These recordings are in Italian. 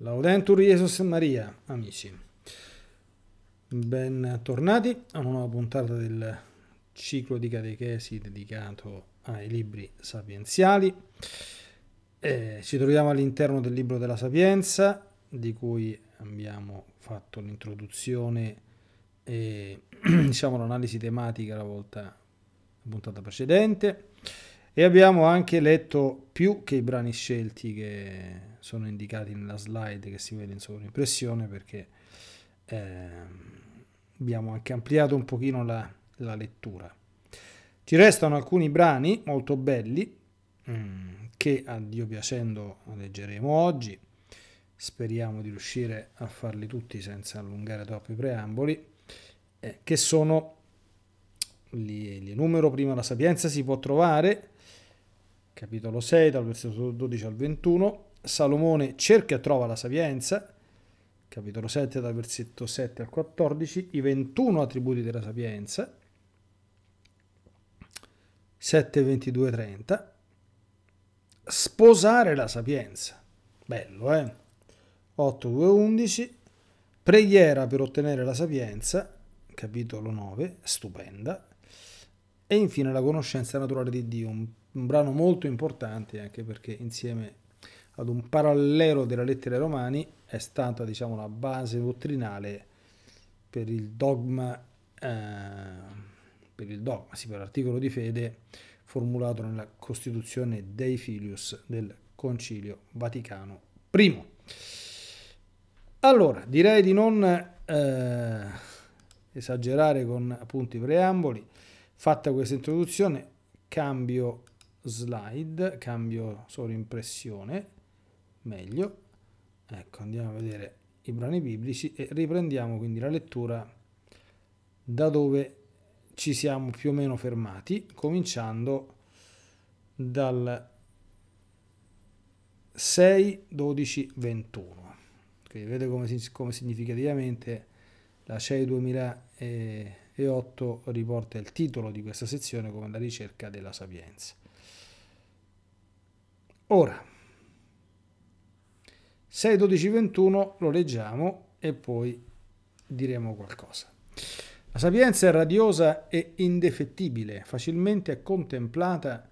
Laudentur Jesus Maria, amici. Ben tornati a una nuova puntata del ciclo di catechesi dedicato ai libri sapienziali. Eh, ci troviamo all'interno del libro della Sapienza, di cui abbiamo fatto l'introduzione e diciamo l'analisi tematica la volta la puntata precedente e abbiamo anche letto più che i brani scelti che sono indicati nella slide che si vede in sovraimpressione perché eh, abbiamo anche ampliato un pochino la, la, lettura. Ci restano alcuni brani molto belli mm, che a Dio piacendo leggeremo oggi. Speriamo di riuscire a farli tutti senza allungare troppo i preamboli, eh, che sono, li, li enumero prima, la sapienza si può trovare, capitolo 6 dal versetto 12 al 21, Salomone cerca e trova la sapienza, capitolo 7 dal versetto 7 al 14, i 21 attributi della sapienza, 7, 22, 30, sposare la sapienza, bello eh, 8, 2, 11, preghiera per ottenere la sapienza, capitolo 9, stupenda, e infine la conoscenza naturale di Dio, un, brano molto importante anche perché insieme ad un parallelo della lettera ai Romani è stata diciamo, la base dottrinale per il dogma, eh, per il dogma, sì, per l'articolo di fede formulato nella Costituzione dei Filius del Concilio Vaticano I. Allora, direi di non eh, esagerare con appunto i preamboli. Fatta questa introduzione, cambio slide, cambio sovrimpressione meglio. Ecco, andiamo a vedere i brani biblici e riprendiamo quindi la lettura da dove ci siamo più o meno fermati, cominciando dal 6, 12, 21. Quindi vedete come, come significativamente la CEI 2008 riporta il titolo di questa sezione come la ricerca della sapienza. Ora, 6, 12, 21 lo leggiamo e poi diremo qualcosa. La sapienza è radiosa e indefettibile, facilmente contemplata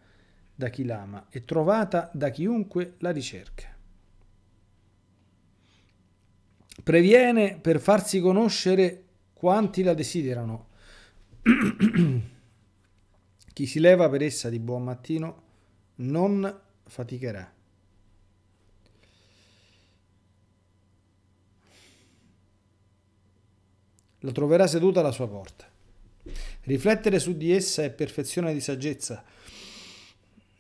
da chi l'ama e trovata da chiunque la ricerca. Previene per farsi conoscere quanti la desiderano. chi si leva per essa di buon mattino non faticherà. la troverà seduta alla sua porta. Riflettere su di essa è perfezione di saggezza.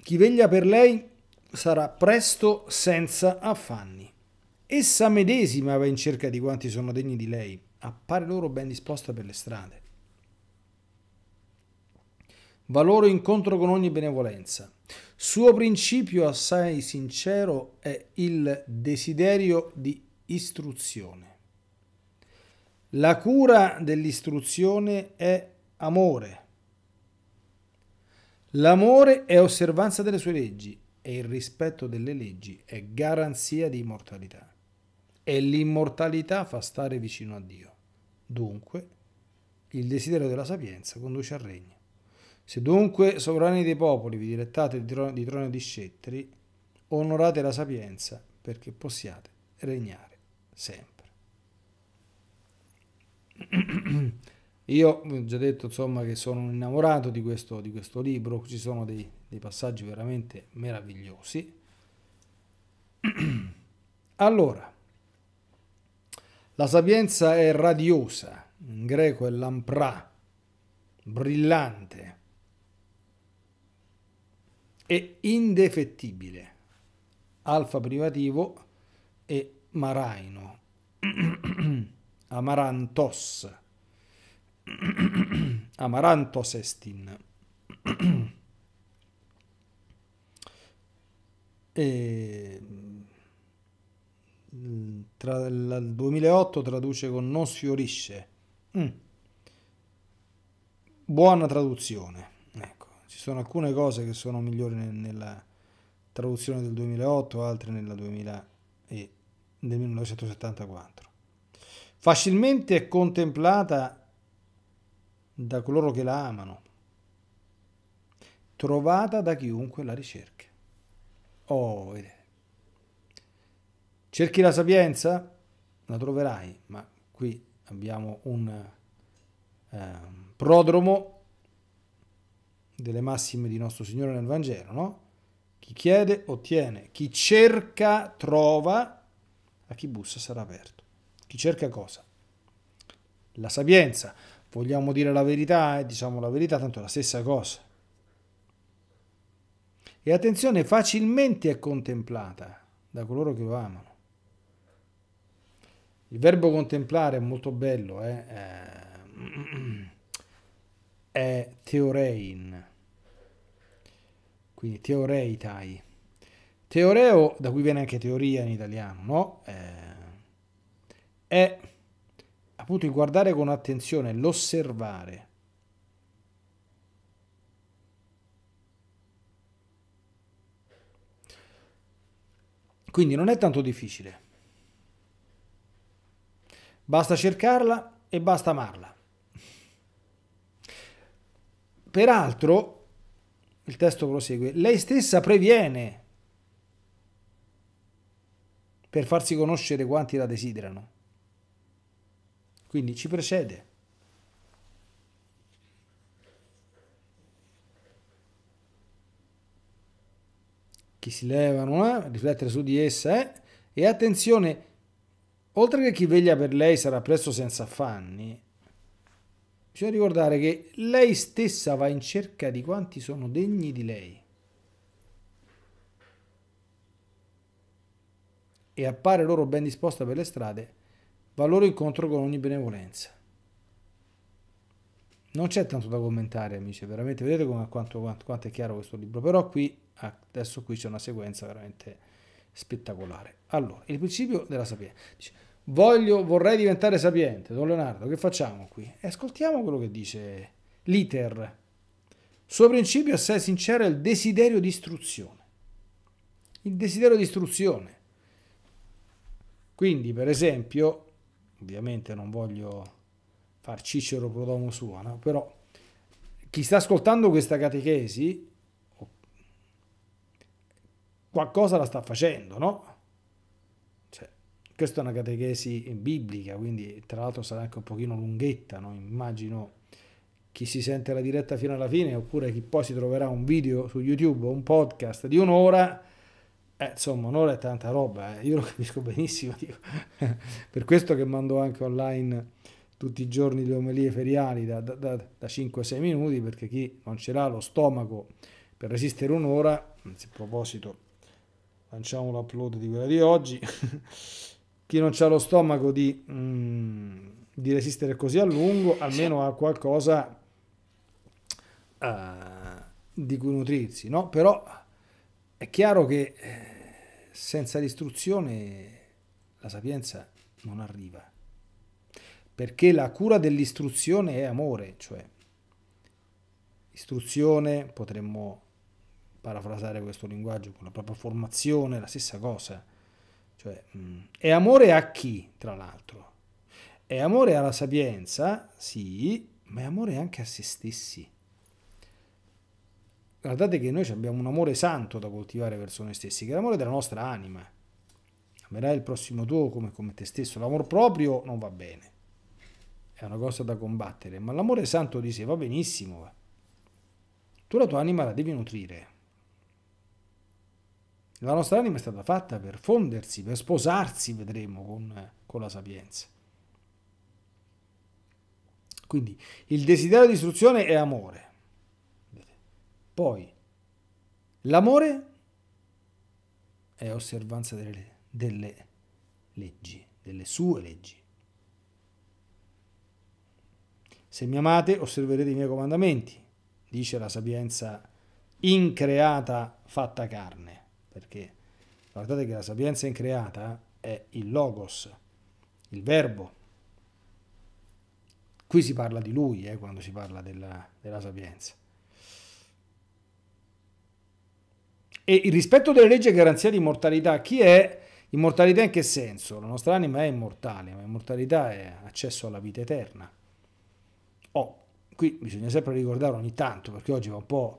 Chi veglia per lei sarà presto senza affanni. Essa medesima va in cerca di quanti sono degni di lei, appare loro ben disposta per le strade. Va loro incontro con ogni benevolenza. Suo principio assai sincero è il desiderio di istruzione. La cura dell'istruzione è amore. L'amore è osservanza delle sue leggi e il rispetto delle leggi è garanzia di immortalità. E l'immortalità fa stare vicino a Dio. Dunque, il desiderio della sapienza conduce al regno. Se dunque, sovrani dei popoli, vi direttate di trono di scettri, onorate la sapienza perché possiate regnare sempre. Io ho già detto insomma che sono innamorato di questo, di questo libro, ci sono dei, dei passaggi veramente meravigliosi. Allora, la sapienza è radiosa, in greco è lamprà, brillante e indefettibile, alfa privativo e maraino. amarantos. amarantos estin. e mm, tra il 2008 traduce con non sfiorisce. Mm. Buona traduzione. Ecco, ci sono alcune cose che sono migliori nel, nella traduzione del 2008, altre nella 2000 e, del 1974 facilmente contemplata da coloro che la amano, trovata da chiunque la ricerca. Oh, Cerchi la sapienza? La troverai, ma qui abbiamo un eh, prodromo delle massime di nostro Signore nel Vangelo, no? Chi chiede ottiene, chi cerca trova, a chi bussa sarà aperto. Chi cerca cosa? La sapienza. Vogliamo dire la verità, eh? diciamo la verità, tanto è la stessa cosa. E attenzione, facilmente è contemplata da coloro che lo amano. Il verbo contemplare è molto bello, eh? eh è teorein, quindi teoreitai. Teoreo, da cui viene anche teoria in italiano, no? Eh, è appunto il guardare con attenzione, l'osservare. Quindi non è tanto difficile. Basta cercarla e basta amarla. Peraltro, il testo prosegue, lei stessa previene per farsi conoscere quanti la desiderano quindi ci precede. Chi si levano a riflettere su di essa eh? e attenzione, oltre che chi veglia per lei sarà presto senza affanni, bisogna ricordare che lei stessa va in cerca di quanti sono degni di lei. E appare loro ben disposta per le strade va loro incontro con ogni benevolenza. Non c'è tanto da commentare, amici, veramente vedete come, quanto, quanto, quanto, è chiaro questo libro, però qui adesso qui c'è una sequenza veramente spettacolare. Allora, il principio della sapienza. Dice, voglio, vorrei diventare sapiente, Don Leonardo, che facciamo qui? Ascoltiamo quello che dice l'iter. Suo principio assai sincero è il desiderio di istruzione. Il desiderio di istruzione. Quindi, per esempio, ovviamente non voglio far Cicero prodomo sua, no? però chi sta ascoltando questa catechesi qualcosa la sta facendo, no? Cioè, questa è una catechesi biblica, quindi tra l'altro sarà anche un pochino lunghetta, no? immagino chi si sente la diretta fino alla fine oppure chi poi si troverà un video su YouTube o un podcast di un'ora eh, insomma, un'ora è tanta roba, eh. io lo capisco benissimo. per questo che mando anche online tutti i giorni le omelie feriali da, da, da, da 5-6 minuti, perché chi non ce l'ha lo stomaco per resistere un'ora, anzi a proposito, lanciamo l'upload di quella di oggi, chi non ha lo stomaco di, mm, di, resistere così a lungo, almeno ha qualcosa uh, di cui nutrirsi, no? Però è chiaro che eh, senza l'istruzione la sapienza non arriva, perché la cura dell'istruzione è amore, cioè istruzione potremmo parafrasare questo linguaggio con la propria formazione, la stessa cosa, cioè mm, è amore a chi, tra l'altro? È amore alla sapienza, sì, ma è amore anche a se stessi guardate che noi abbiamo un amore santo da coltivare verso noi stessi, che è l'amore della nostra anima. Amerai il prossimo tuo come, come te stesso. L'amor proprio non va bene, è una cosa da combattere, ma l'amore santo di sé va benissimo. Tu la tua anima la devi nutrire. La nostra anima è stata fatta per fondersi, per sposarsi, vedremo, con, con la sapienza. Quindi il desiderio di istruzione è amore poi, l'amore è osservanza delle, delle leggi, delle sue leggi. Se mi amate, osserverete i miei comandamenti, dice la sapienza increata fatta carne, perché guardate che la sapienza increata è il logos, il verbo. Qui si parla di lui eh, quando si parla della, della sapienza. E il rispetto delle leggi è garanzia di immortalità. Chi è immortalità in che senso? La nostra anima è immortale, ma immortalità è accesso alla vita eterna. Oh, qui bisogna sempre ricordare ogni tanto, perché oggi va un po',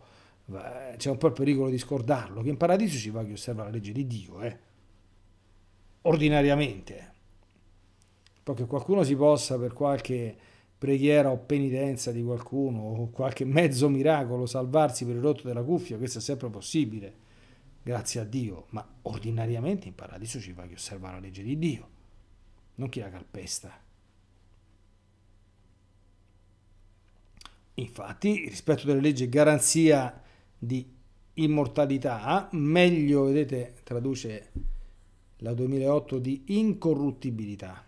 c'è un po' il pericolo di scordarlo, che in paradiso ci va chi osserva la legge di Dio, eh? ordinariamente. Poi che qualcuno si possa per qualche preghiera o penitenza di qualcuno o qualche mezzo miracolo salvarsi per il rotto della cuffia, questo è sempre possibile grazie a Dio, ma ordinariamente in paradiso ci va chi osserva la legge di Dio, non chi la calpesta. Infatti, rispetto delle leggi garanzia di immortalità, meglio, vedete, traduce la 2008 di incorruttibilità,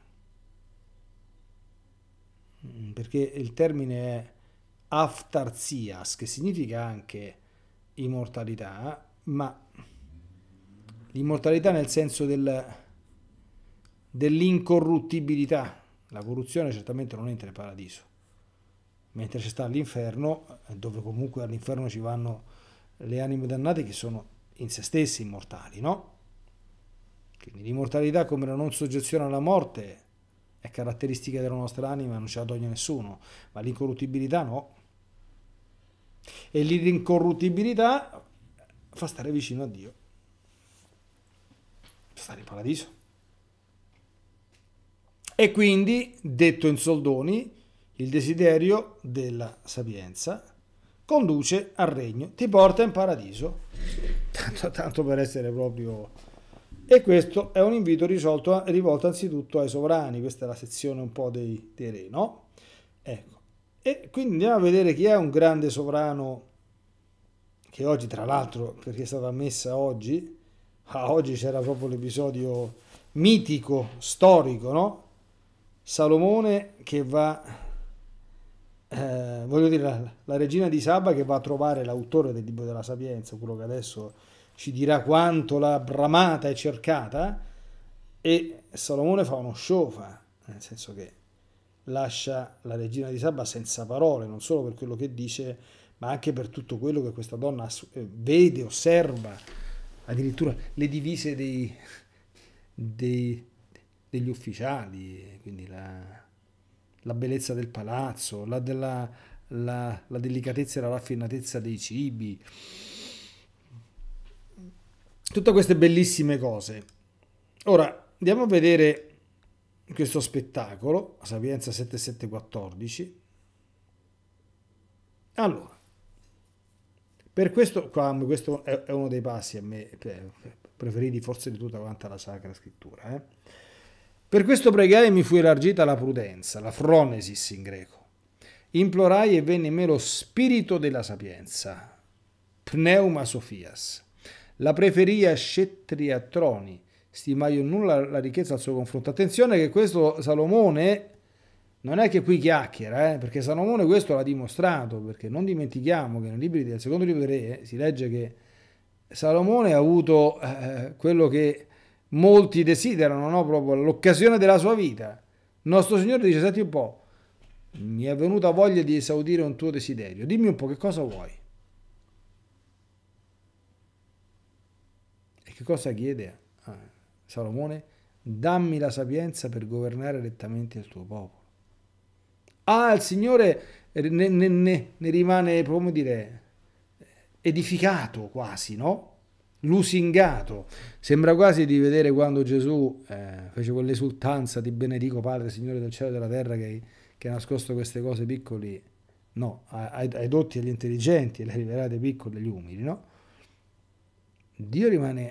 mm, perché il termine è aftarzias, che significa anche immortalità, ma L'immortalità nel senso del, dell'incorruttibilità. La corruzione certamente non entra in paradiso, mentre c'è sta all'inferno, eh, dove comunque all'inferno ci vanno le anime dannate che sono in se stesse immortali, no? Quindi l'immortalità come la non soggezione alla morte è caratteristica della nostra anima, non ce la toglie nessuno, ma l'incorruttibilità no. E l'incorruttibilità fa stare vicino a Dio stare in paradiso. E quindi, detto in soldoni, il desiderio della sapienza conduce al regno, ti porta in paradiso, tanto, tanto per essere proprio... E questo è un invito risolto, rivolto anzitutto ai sovrani, questa è la sezione un po' dei, dei re, no? Ecco. E quindi andiamo a vedere chi è un grande sovrano che oggi, tra l'altro, perché è stata ammessa oggi, a ah, oggi c'era proprio l'episodio mitico, storico, no? Salomone che va, eh, voglio dire, la, la, regina di Saba che va a trovare l'autore del libro della Sapienza, quello che adesso ci dirà quanto l'ha bramata e cercata, e Salomone fa uno sciofa, nel senso che lascia la regina di Saba senza parole, non solo per quello che dice, ma anche per tutto quello che questa donna eh, vede, osserva, addirittura le divise dei, dei, degli ufficiali, quindi la, la, bellezza del palazzo, la, della, la, la delicatezza e la raffinatezza dei cibi, tutte queste bellissime cose. Ora andiamo a vedere questo spettacolo, Sapienza 7714. Allora, per questo, questo è uno dei passi a me preferiti forse di tutta quanta la Sacra Scrittura. Eh? Per questo pregai e mi fu elargita la prudenza, la fronesis in greco. Implorai e venne in me lo spirito della sapienza, pneuma sophias. La preferia scettria troni, stimaio nulla la ricchezza al suo confronto. Attenzione che questo Salomone non è che qui chiacchiera, eh? perché Salomone questo l'ha dimostrato, perché non dimentichiamo che nei libri del secondo libro dei re eh, si legge che Salomone ha avuto eh, quello che molti desiderano, no? proprio l'occasione della sua vita. Il nostro Signore dice, senti un po', mi è venuta voglia di esaudire un tuo desiderio, dimmi un po' che cosa vuoi. E che cosa chiede a eh, Salomone? Dammi la sapienza per governare rettamente il tuo popolo ah, il Signore eh, ne, ne, ne, ne rimane, come dire, edificato quasi, no? lusingato. Sembra quasi di vedere quando Gesù eh, fece quell'esultanza di benedico Padre, Signore del cielo e della terra, che, che ha nascosto queste cose piccole, no, ai, ai dotti e agli intelligenti, e le rivelate piccole e agli umili, no? Dio rimane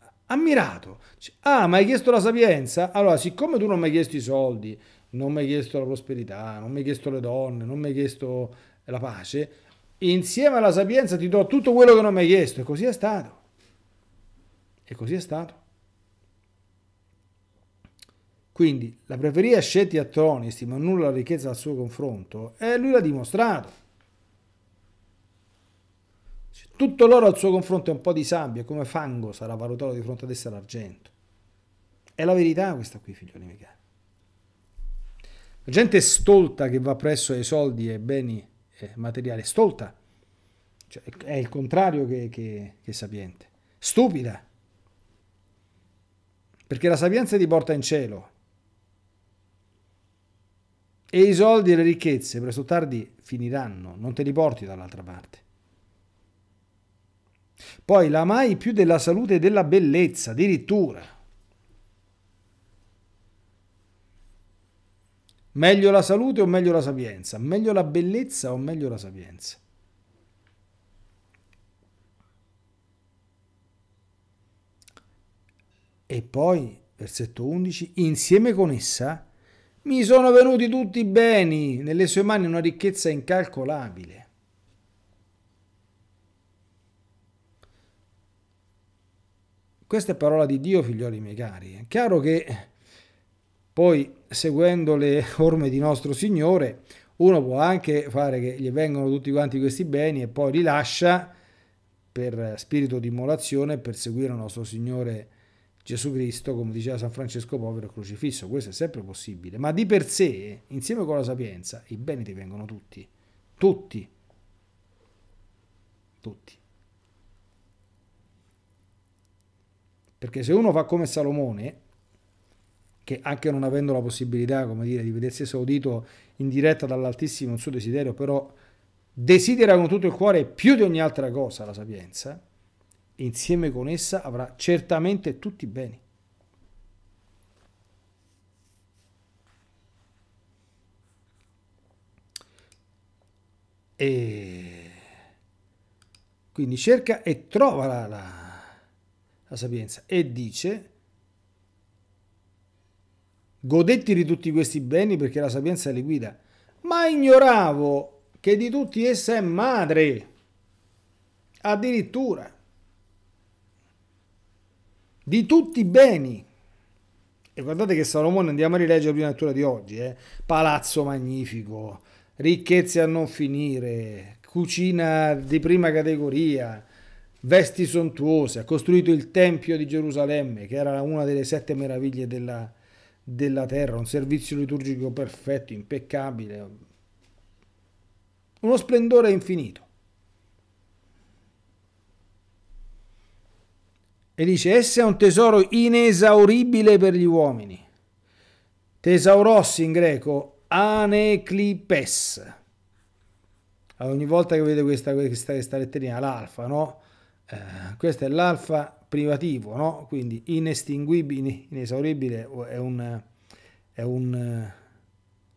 eh, ammirato. Ah, ma hai chiesto la sapienza? Allora, siccome tu non mi hai chiesto i soldi, non mi hai chiesto la prosperità, non mi hai chiesto le donne, non mi hai chiesto la pace, insieme alla sapienza ti do tutto quello che non mi hai chiesto. E così è stato. E così è stato. Quindi la preferia scetti a tronisti, ma nulla la ricchezza al suo confronto, e lui l'ha dimostrato. Tutto l'oro al suo confronto è un po' di sabbia, come fango sarà valutato di fronte ad essa l'argento. È la verità questa qui, figlioli miei cari. La gente stolta che va presso ai soldi e beni eh, materiali, stolta, cioè, è il contrario che, che, che sapiente, stupida, perché la sapienza ti porta in cielo e i soldi e le ricchezze presto o tardi finiranno, non te li porti dall'altra parte. Poi la mai più della salute e della bellezza, addirittura. Meglio la salute o meglio la sapienza? Meglio la bellezza o meglio la sapienza? E poi, versetto 11, insieme con essa mi sono venuti tutti i beni, nelle sue mani una ricchezza incalcolabile. Questa è parola di Dio, figlioli miei cari. È chiaro che poi seguendo le orme di nostro Signore, uno può anche fare che gli vengano tutti quanti questi beni e poi li lascia per spirito di immolazione per seguire il nostro Signore Gesù Cristo, come diceva San Francesco Povero Crocifisso. Questo è sempre possibile, ma di per sé, insieme con la sapienza, i beni ti vengono tutti, tutti, tutti. Perché se uno fa come Salomone, che anche non avendo la possibilità, come dire, di vedersi esaudito in diretta dall'Altissimo il suo desiderio, però desidera con tutto il cuore più di ogni altra cosa la sapienza, insieme con essa avrà certamente tutti i beni. E quindi cerca e trova la, la, la sapienza e dice godetti di tutti questi beni perché la sapienza li guida, ma ignoravo che di tutti essa è madre, addirittura, di tutti i beni. E guardate che Salomone, andiamo a rileggere la prima lettura di oggi, eh? palazzo magnifico, ricchezze a non finire, cucina di prima categoria, vesti sontuose, ha costruito il Tempio di Gerusalemme, che era una delle sette meraviglie della, della terra, un servizio liturgico perfetto, impeccabile, uno splendore infinito. E dice, essa è un tesoro inesauribile per gli uomini. Tesaurossi in greco, aneklipes. Allora, ogni volta che vedo questa, questa, questa letterina, l'alfa, no? eh, questo è l'alfa privativo, no? quindi inestinguibile, inesauribile è un, è un,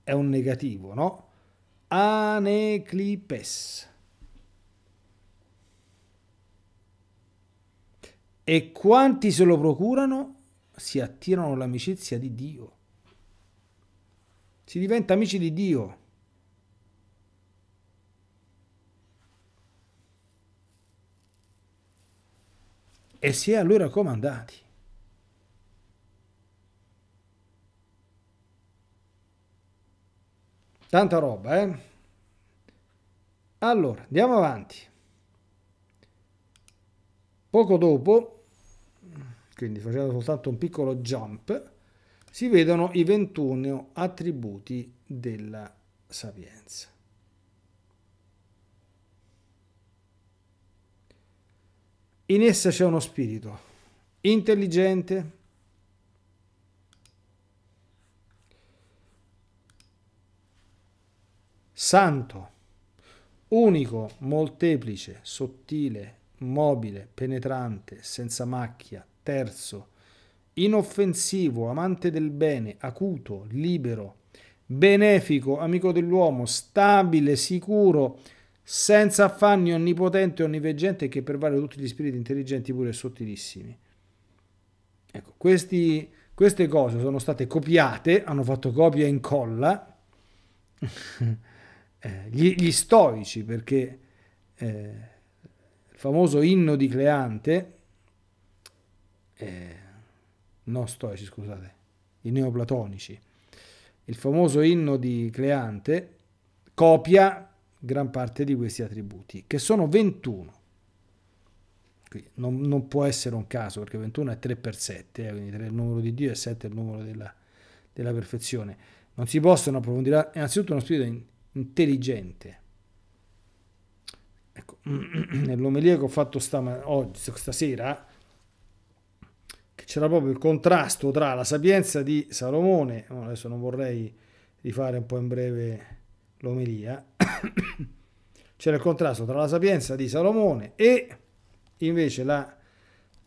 è un negativo, no? Aneclipes. E quanti se lo procurano si attirano l'amicizia di Dio. Si diventa amici di Dio. e si è a lui raccomandati. Tanta roba, eh? Allora, andiamo avanti. Poco dopo, quindi facendo soltanto un piccolo jump, si vedono i 21 attributi della sapienza. In essa c'è uno spirito intelligente, santo, unico, molteplice, sottile, mobile, penetrante, senza macchia, terzo, inoffensivo, amante del bene, acuto, libero, benefico, amico dell'uomo, stabile, sicuro, senza affanni onnipotente e onniveggente che pervade tutti gli spiriti intelligenti pure sottilissimi. Ecco, questi, queste cose sono state copiate, hanno fatto copia e incolla eh, gli, gli, stoici, perché eh, il famoso inno di Cleante, eh, no stoici scusate, i neoplatonici, il famoso inno di Cleante copia gran parte di questi attributi, che sono 21. Non, non, può essere un caso, perché 21 è 3 per 7, eh, quindi 3 è il numero di Dio e 7 è il numero della, della perfezione. Non si possono approfondire, innanzitutto uno spirito intelligente. Ecco, nell'omelia che ho fatto stama, oggi, stasera, che c'era proprio il contrasto tra la sapienza di Salomone, adesso non vorrei rifare un po' in breve l'omelia, eh, c'era il contrasto tra la sapienza di Salomone e invece la,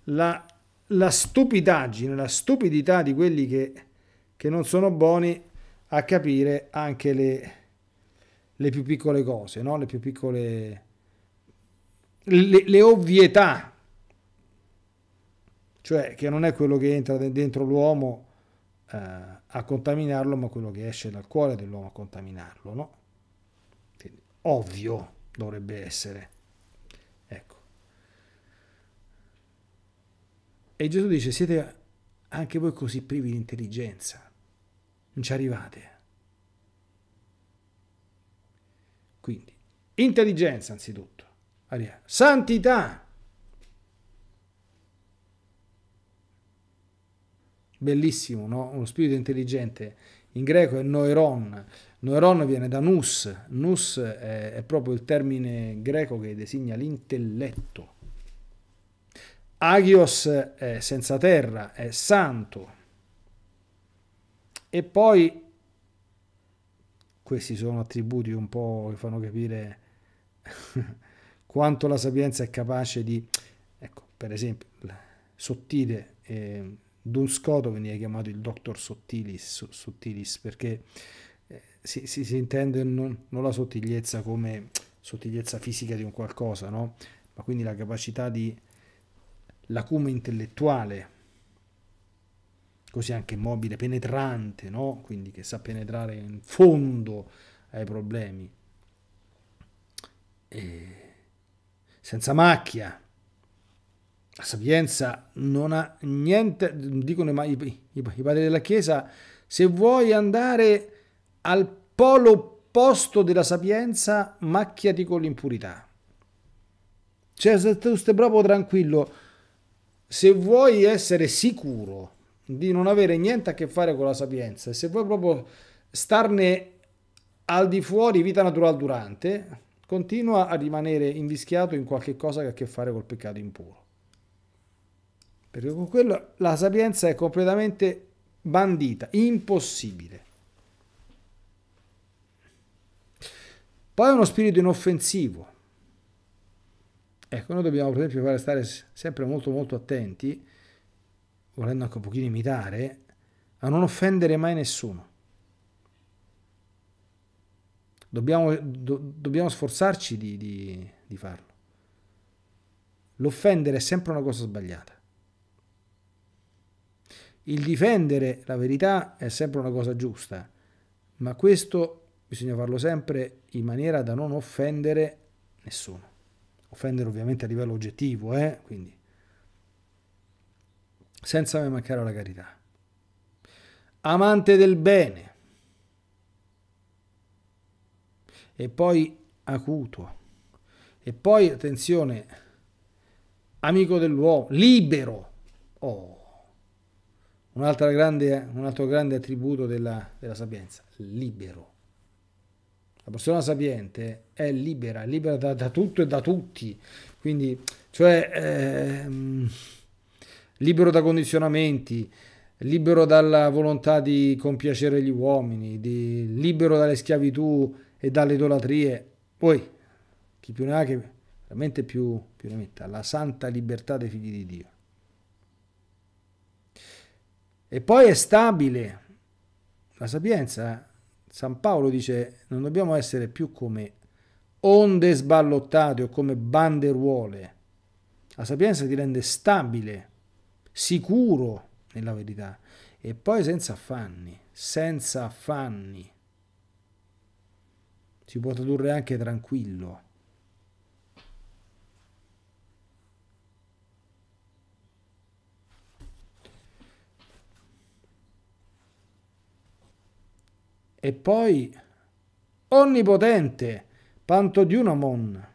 la, la stupidaggine, la stupidità di quelli che, che, non sono buoni a capire anche le, le più piccole cose, no? le più piccole... le, le ovvietà cioè che non è quello che entra dentro l'uomo eh, a contaminarlo, ma quello che esce dal cuore dell'uomo a contaminarlo, no? Quindi, ovvio dovrebbe essere. Ecco. E Gesù dice, siete anche voi così privi di intelligenza, non ci arrivate. Quindi, intelligenza anzitutto, santità, bellissimo, no? uno spirito intelligente, in greco è noeron, Neuron viene da nous, nous è, è proprio il termine greco che designa l'intelletto. Agios è senza terra, è santo. E poi questi sono attributi un po' che fanno capire quanto la sapienza è capace di, ecco, per esempio, sottile, eh, Duns veniva chiamato il dottor Sottilis, Sottilis perché si, si, si intende non, non, la sottigliezza come sottigliezza fisica di un qualcosa, no? ma quindi la capacità di l'acume intellettuale, così anche mobile, penetrante, no? quindi che sa penetrare in fondo ai problemi, e senza macchia. La sapienza non ha niente, dicono i, i, i padri della Chiesa, se vuoi andare al polo opposto della sapienza, macchiati con l'impurità. Cioè, se tu stai proprio tranquillo, se vuoi essere sicuro di non avere niente a che fare con la sapienza, se vuoi proprio starne al di fuori vita naturale durante, continua a rimanere invischiato in qualche cosa che ha a che fare col peccato impuro. Perché con quello la sapienza è completamente bandita, impossibile. Poi uno spirito inoffensivo. Ecco, noi dobbiamo per esempio fare stare sempre molto molto attenti, volendo anche un pochino imitare, a non offendere mai nessuno. Dobbiamo, do, dobbiamo sforzarci di, di, di farlo. L'offendere è sempre una cosa sbagliata. Il difendere la verità è sempre una cosa giusta, ma questo bisogna farlo sempre in maniera da non offendere nessuno. Offendere ovviamente a livello oggettivo, eh? quindi senza mai mancare la carità. Amante del bene. E poi acuto. E poi, attenzione, amico dell'uomo, libero. Oh. Un, grande, un altro grande attributo della, della sapienza, libero. La persona sapiente è libera, libera da, da tutto e da tutti, quindi cioè eh, libero da condizionamenti, libero dalla volontà di compiacere gli uomini, di, libero dalle schiavitù e dalle idolatrie. Poi, chi più ne ha che veramente più, più ne metta, la santa libertà dei figli di Dio. E poi è stabile, la sapienza San Paolo dice non dobbiamo essere più come onde sballottate o come banderuole. La sapienza ti rende stabile, sicuro nella verità e poi senza affanni, senza affanni. Si può tradurre anche tranquillo. e poi onnipotente, Pantodiunamon.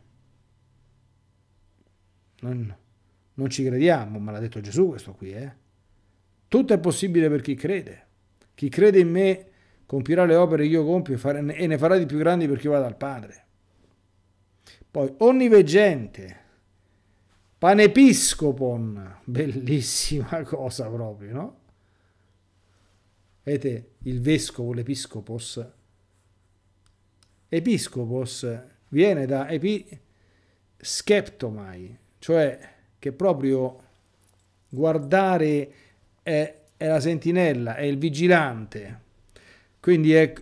Non, non ci crediamo, ma l'ha detto Gesù questo qui, eh? Tutto è possibile per chi crede. Chi crede in me compirà le opere che io compio e ne farà di più grandi perché vado al Padre. Poi, onniveggente, panepiscopon, bellissima cosa proprio, no? Vedete, il vescovo, l'episcopos, episcopos viene da epi skeptomai, cioè che proprio guardare è, è, la sentinella, è il vigilante, quindi è,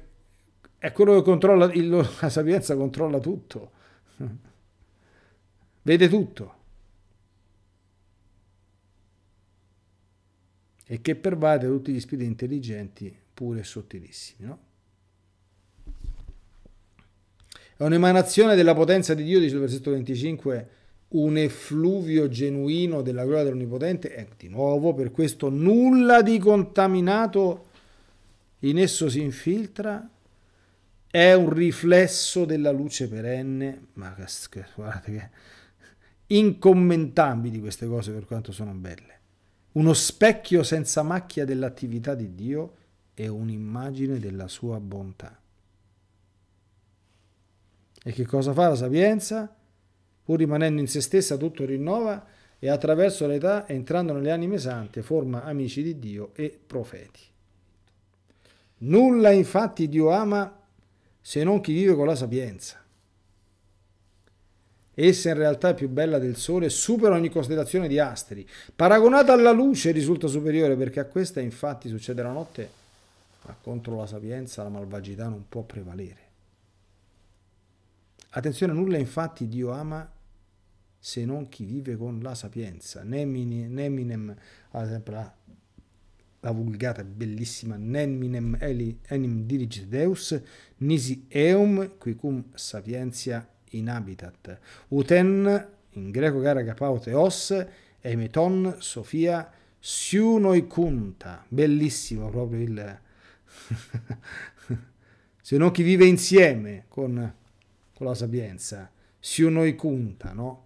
è quello che controlla, il, la sapienza controlla tutto, vede tutto. e che pervade tutti gli spiriti intelligenti pure sottilissimi. No? È un'emanazione della potenza di Dio, dice il versetto 25, un effluvio genuino della gloria dell'Onipotente, e eh, di nuovo per questo nulla di contaminato in esso si infiltra, è un riflesso della luce perenne, ma guardate che incommentabili queste cose per quanto sono belle uno specchio senza macchia dell'attività di Dio e un'immagine della sua bontà. E che cosa fa la sapienza? Pur rimanendo in se stessa tutto rinnova e attraverso l'età, entrando nelle anime sante, forma amici di Dio e profeti. Nulla infatti Dio ama se non chi vive con la sapienza Essa in realtà è più bella del Sole e supera ogni costellazione di astri. Paragonata alla luce risulta superiore perché a questa infatti succede la notte, ma contro la sapienza la malvagità non può prevalere. Attenzione, nulla infatti Dio ama se non chi vive con la sapienza. Nemine, neminem, ad esempio la, la vulgata bellissima, neminem eli enim dirigit Deus, nisi eum qui cum sapientia in habitat. Uten, in greco garagapaoteos, emeton, Sofia, kunta. Bellissimo proprio il... Se no chi vive insieme con, con la sapienza. kunta, no?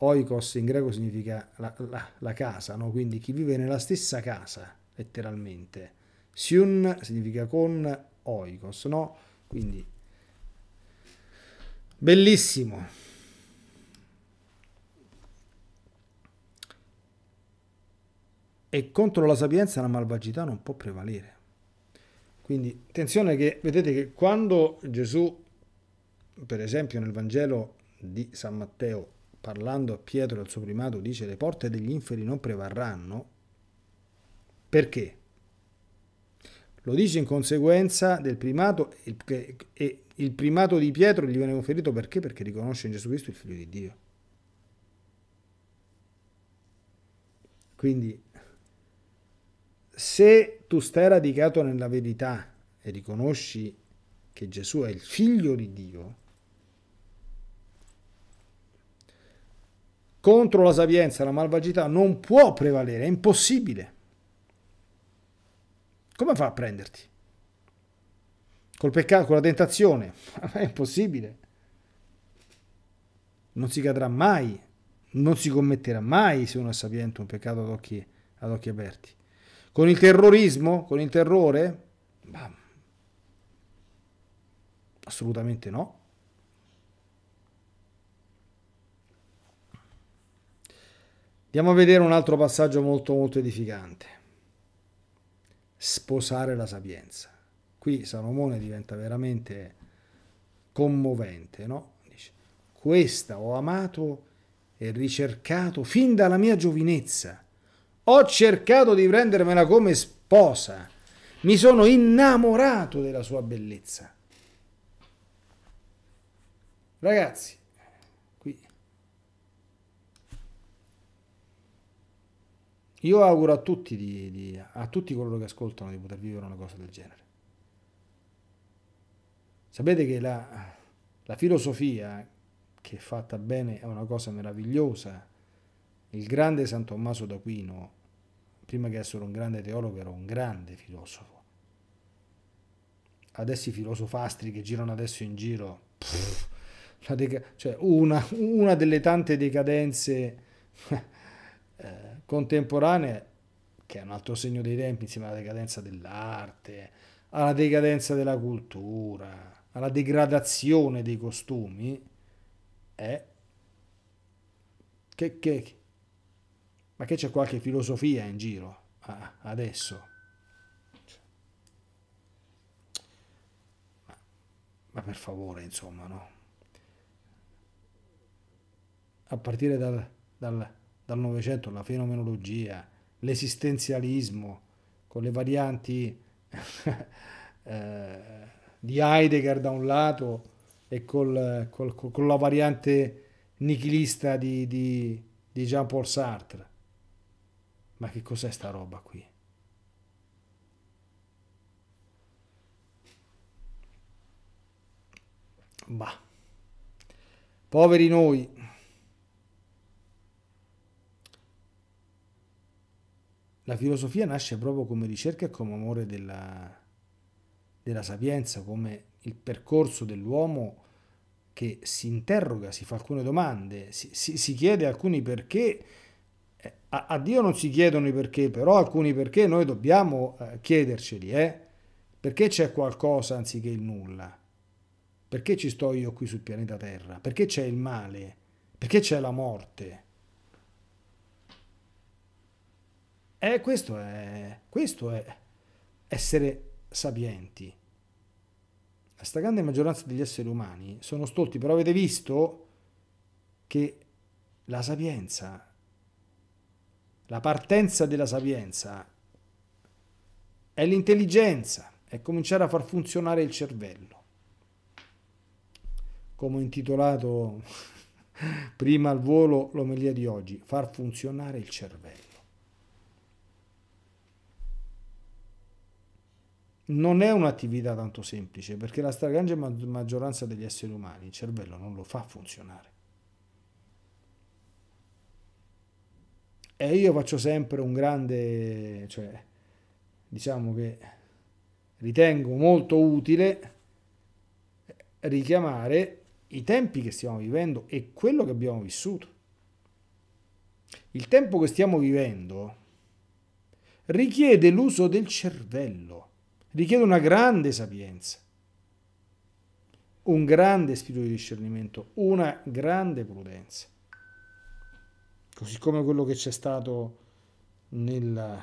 Oikos in greco significa la, la, la casa, no? Quindi chi vive nella stessa casa, letteralmente. Siun significa con, oikos, no? Quindi Bellissimo. E contro la sapienza la malvagità non può prevalere. Quindi attenzione che vedete che quando Gesù, per esempio nel Vangelo di San Matteo, parlando a Pietro e al suo primato, dice le porte degli inferi non prevarranno, perché? Lo dice in conseguenza del primato e il primato di Pietro gli viene conferito perché? Perché riconosce in Gesù Cristo il figlio di Dio. Quindi, se tu stai radicato nella verità e riconosci che Gesù è il figlio di Dio, contro la sapienza, la malvagità non può prevalere, è impossibile. Come fa a prenderti? Col peccato, con la tentazione. è impossibile. Non si cadrà mai, non si commetterà mai se uno è sapiente un peccato ad occhi, ad occhi aperti. Con il terrorismo, con il terrore? Bah, assolutamente no. Andiamo a vedere un altro passaggio molto molto edificante. Sposare la sapienza qui Salomone diventa veramente commovente, no? Dice, questa ho amato e ricercato fin dalla mia giovinezza. Ho cercato di prendermela come sposa. Mi sono innamorato della sua bellezza. Ragazzi, qui. Io auguro a tutti, di, di, a tutti coloro che ascoltano di poter vivere una cosa del genere. Sapete che la, la filosofia, che è fatta bene, è una cosa meravigliosa. Il grande San Tommaso d'Aquino, prima che essere un grande teologo, era un grande filosofo. Adesso i filosofastri che girano adesso in giro, pff, cioè una, una, delle tante decadenze eh, contemporanee, che è un altro segno dei tempi, insieme alla decadenza dell'arte, alla decadenza della cultura, alla degradazione dei costumi è che, che ma che c'è qualche filosofia in giro ah, adesso ma, ma per favore insomma no a partire dal, dal, dal Novecento la fenomenologia, l'esistenzialismo con le varianti eh, di Heidegger da un lato e col, col, col, con la variante nichilista di, di, di Jean-Paul Sartre. Ma che cos'è sta roba qui? Bah. Poveri noi. La filosofia nasce proprio come ricerca e come amore della, della sapienza come il percorso dell'uomo che si interroga, si fa alcune domande, si, si, si chiede alcuni perché, eh, a, a, Dio non si chiedono i perché, però alcuni perché noi dobbiamo eh, chiederceli, eh? Perché c'è qualcosa anziché il nulla? Perché ci sto io qui sul pianeta Terra? Perché c'è il male? Perché c'è la morte? Eh, questo è, questo è essere sapienti la stragrande maggioranza degli esseri umani sono stolti, però avete visto che la sapienza, la partenza della sapienza è l'intelligenza, è cominciare a far funzionare il cervello. Come ho intitolato prima al volo l'omelia di oggi, far funzionare il cervello. non è un'attività tanto semplice perché la stragrande maggioranza degli esseri umani il cervello non lo fa funzionare. E io faccio sempre un grande, cioè, diciamo che ritengo molto utile richiamare i tempi che stiamo vivendo e quello che abbiamo vissuto. Il tempo che stiamo vivendo richiede l'uso del cervello richiede una grande sapienza, un grande spirito di discernimento, una grande prudenza. Così come quello che c'è stato nella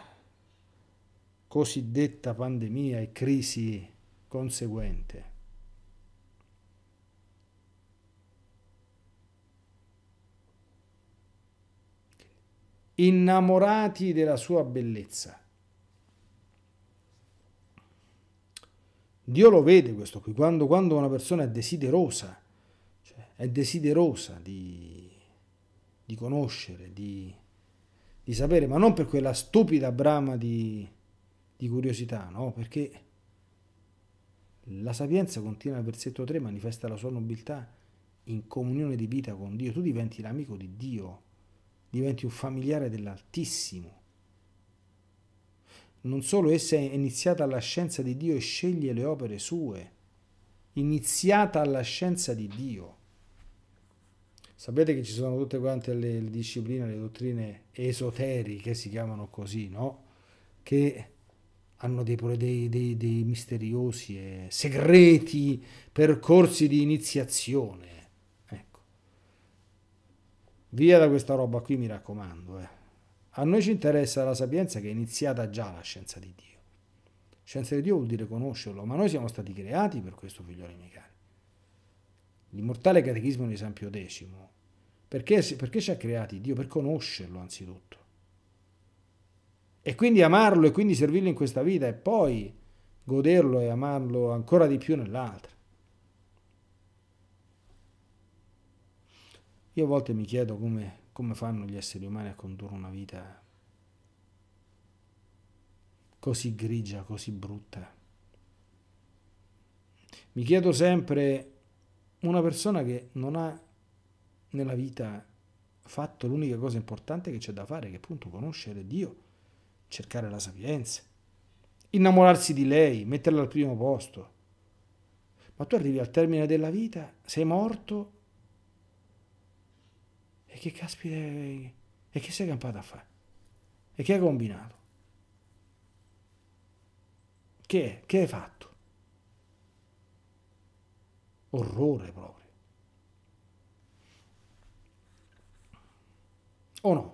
cosiddetta pandemia e crisi conseguente. Innamorati della sua bellezza Dio lo vede questo qui, quando, quando una persona è desiderosa, cioè è desiderosa di, di conoscere, di, di, sapere, ma non per quella stupida brama di, di curiosità, no? Perché la sapienza, continua nel versetto 3, manifesta la sua nobiltà in comunione di vita con Dio. Tu diventi l'amico di Dio, diventi un familiare dell'Altissimo non solo essa è iniziata alla scienza di Dio e sceglie le opere sue. Iniziata alla scienza di Dio. Sapete che ci sono tutte quante le, le discipline, le dottrine esoteriche, si chiamano così, no? Che hanno dei, dei, dei, dei misteriosi e segreti percorsi di iniziazione. Ecco. Via da questa roba qui, mi raccomando, eh a noi ci interessa la sapienza che è iniziata già la scienza di Dio. Scienza di Dio vuol dire conoscerlo, ma noi siamo stati creati per questo, figlioli miei cari. L'immortale catechismo di San Pio X. Perché, perché ci ha creati Dio? Per conoscerlo anzitutto. E quindi amarlo e quindi servirlo in questa vita e poi goderlo e amarlo ancora di più nell'altra. Io a volte mi chiedo come come fanno gli esseri umani a condurre una vita così grigia, così brutta. Mi chiedo sempre, una persona che non ha nella vita fatto l'unica cosa importante che c'è da fare, che è appunto conoscere Dio, cercare la sapienza, innamorarsi di lei, metterla al primo posto. Ma tu arrivi al termine della vita, sei morto e che caspita... E che sei campato a fare? E che hai combinato? Che, che hai fatto? Orrore proprio. O no?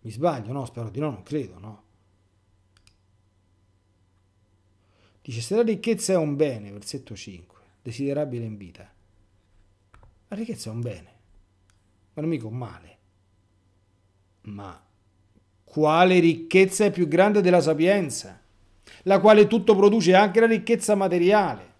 Mi sbaglio? No, spero di no, non credo, no. Dice, se la ricchezza è un bene, versetto 5, desiderabile in vita, la ricchezza è un bene, ma non mica un male. Ma quale ricchezza è più grande della sapienza, la quale tutto produce anche la ricchezza materiale?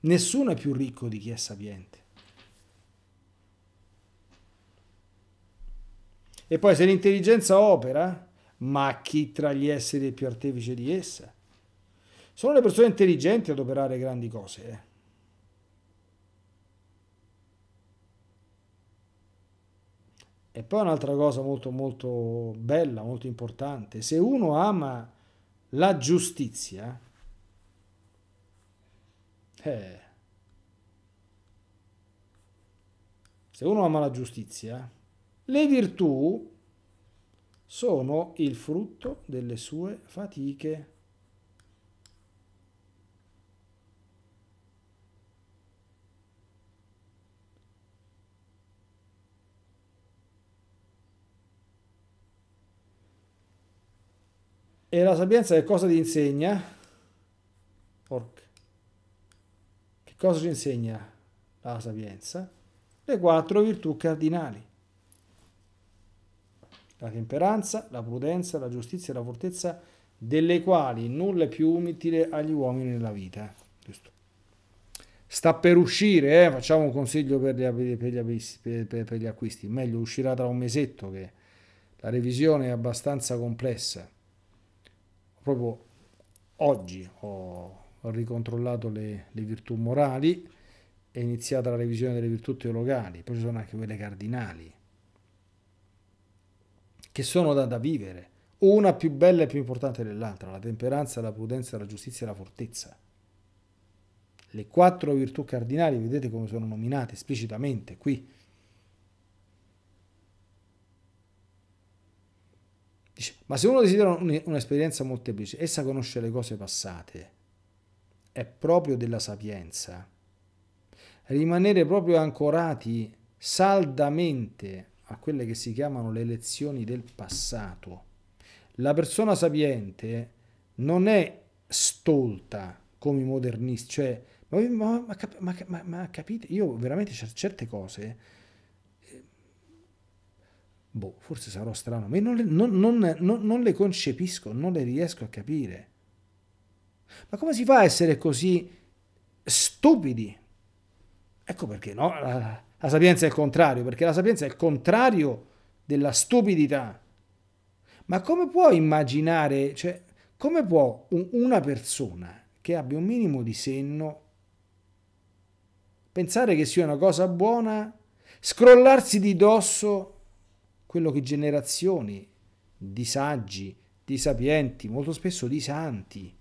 Nessuno è più ricco di chi è sapiente. E poi se l'intelligenza opera, ma chi tra gli esseri è più artefice di essa? Sono le persone intelligenti ad operare grandi cose. Eh? E poi un'altra cosa molto molto bella, molto importante, se uno ama la giustizia, eh, se uno ama la giustizia, le virtù sono il frutto delle sue fatiche. E la sapienza che cosa ti insegna? Porca. Che cosa ci insegna la sapienza? Le quattro virtù cardinali la temperanza, la prudenza, la giustizia e la fortezza, delle quali nulla è più umile agli uomini nella vita. Giusto. Sta per uscire, eh? facciamo un consiglio per gli, per, gli acquisti, per, per gli, acquisti, meglio uscirà tra un mesetto che la revisione è abbastanza complessa. Proprio oggi ho, ho ricontrollato le, le virtù morali, è iniziata la revisione delle virtù teologali, poi ci sono anche quelle cardinali che sono da, da vivere, una più bella e più importante dell'altra, la temperanza, la prudenza, la giustizia e la fortezza. Le quattro virtù cardinali, vedete come sono nominate esplicitamente qui. Dice, ma se uno desidera un'esperienza molteplice, essa conosce le cose passate, è proprio della sapienza. Rimanere proprio ancorati saldamente a quelle che si chiamano le lezioni del passato. La persona sapiente non è stolta come i modernisti, cioè, ma, ma, ma, ma capite, io veramente certe cose, eh, boh, forse sarò strano, ma non le, non, non, non le concepisco, non le riesco a capire. Ma come si fa a essere così stupidi? Ecco perché no? La sapienza è il contrario, perché la sapienza è il contrario della stupidità. Ma come può immaginare, cioè, come può un, una persona che abbia un minimo di senno pensare che sia una cosa buona, scrollarsi di dosso quello che generazioni di saggi, di sapienti, molto spesso di santi,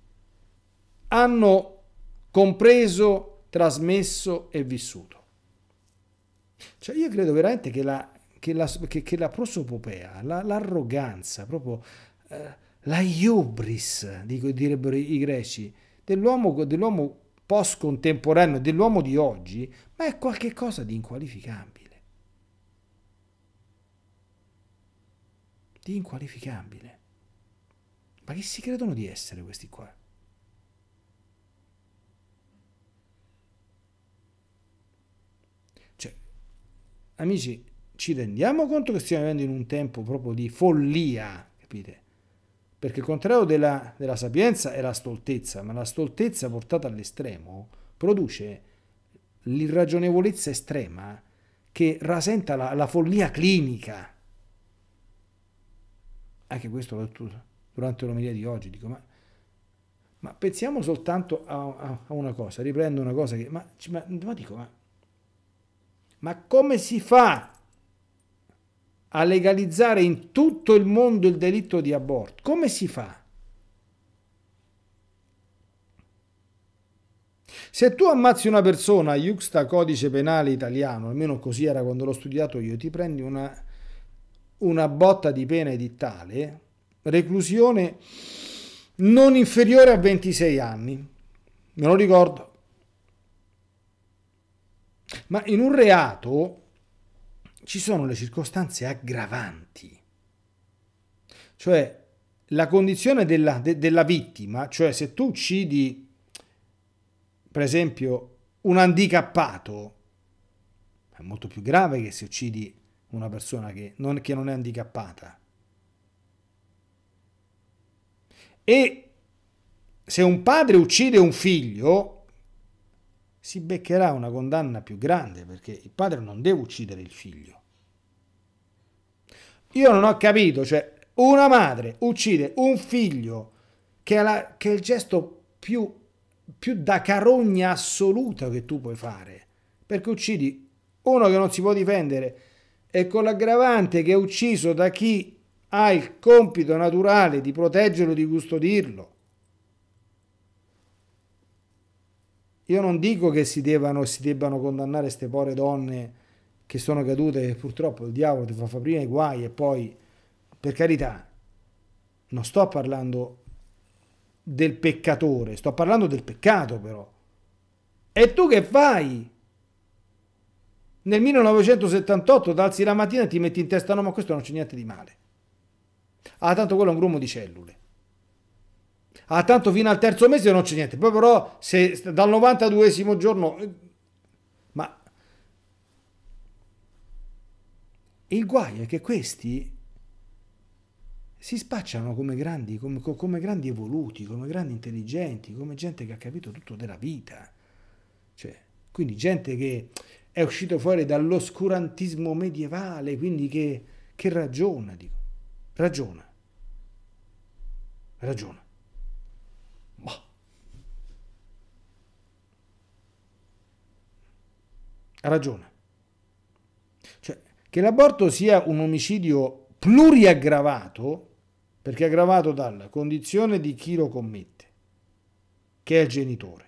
hanno compreso, trasmesso e vissuto. Cioè io credo veramente che la, che la, che, che la prosopopea, la, l'arroganza, proprio eh, la iubris, dico, direbbero i greci, dell'uomo, dell'uomo post-contemporaneo, dell'uomo di oggi, ma è qualcosa di inqualificabile. Di inqualificabile. Ma chi si credono di essere questi qua? amici, ci rendiamo conto che stiamo vivendo in un tempo proprio di follia, capite? Perché il contrario della, della sapienza è la stoltezza, ma la stoltezza portata all'estremo produce l'irragionevolezza estrema che rasenta la, la follia clinica. Anche questo l'ho detto durante l'omelia di oggi, dico, ma, ma pensiamo soltanto a, a, a, una cosa, riprendo una cosa che, ma, ma, ma dico, ma ma come si fa a legalizzare in tutto il mondo il delitto di aborto? Come si fa? Se tu ammazzi una persona, iuxta codice penale italiano, almeno così era quando l'ho studiato io, ti prendi una, una botta di pena edittale, reclusione non inferiore a 26 anni. Me lo ricordo. Ma in un reato ci sono le circostanze aggravanti, cioè la condizione della, de, della vittima, cioè se tu uccidi, per esempio, un handicappato, è molto più grave che se uccidi una persona che non, che non è handicappata. E se un padre uccide un figlio, si beccherà una condanna più grande perché il padre non deve uccidere il figlio. Io non ho capito, cioè una madre uccide un figlio che è, la, che è il gesto più, più da carogna assoluta che tu puoi fare, perché uccidi uno che non si può difendere e con l'aggravante che è ucciso da chi ha il compito naturale di proteggerlo, di custodirlo Io non dico che si debbano, si debbano condannare queste povere donne che sono cadute, che purtroppo il diavolo ti fa prima i guai e poi, per carità, non sto parlando del peccatore, sto parlando del peccato però. E tu che fai? Nel 1978 ti la mattina e ti metti in testa, no ma questo non c'è niente di male. Ah, tanto quello è un grumo di cellule ah tanto fino al terzo mese non c'è niente, poi però se dal 92 giorno... Eh, ma il guaio è che questi si spacciano come grandi, come, come grandi evoluti, come grandi intelligenti, come gente che ha capito tutto della vita. Cioè, quindi gente che è uscito fuori dall'oscurantismo medievale, quindi che, che ragiona, dico, ragiona, ragiona. ragione. Cioè, che l'aborto sia un omicidio pluriaggravato, perché è aggravato dalla condizione di chi lo commette, che è il genitore,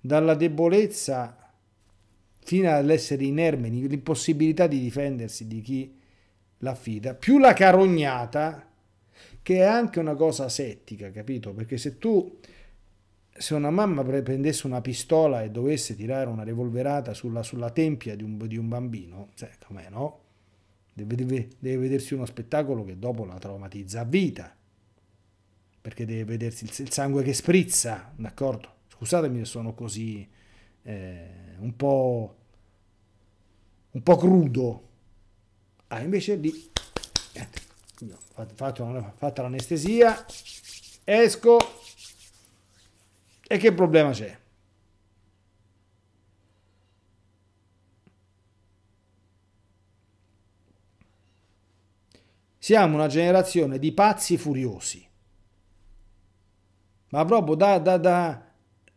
dalla debolezza fino all'essere inerme, l'impossibilità di difendersi di chi l'affida, più la carognata, che è anche una cosa settica, capito? Perché se tu se una mamma prendesse una pistola e dovesse tirare una revolverata sulla, sulla tempia di un, di un bambino, cioè, com'è, no? Deve, deve, deve, vedersi uno spettacolo che dopo la traumatizza a vita, perché deve vedersi il, il sangue che sprizza, d'accordo? Scusatemi se sono così eh, un po' un po' crudo. Ah, invece lì, niente, fatto, fatto l'anestesia, esco, e che problema c'è? Siamo una generazione di pazzi furiosi, ma proprio da, da, da,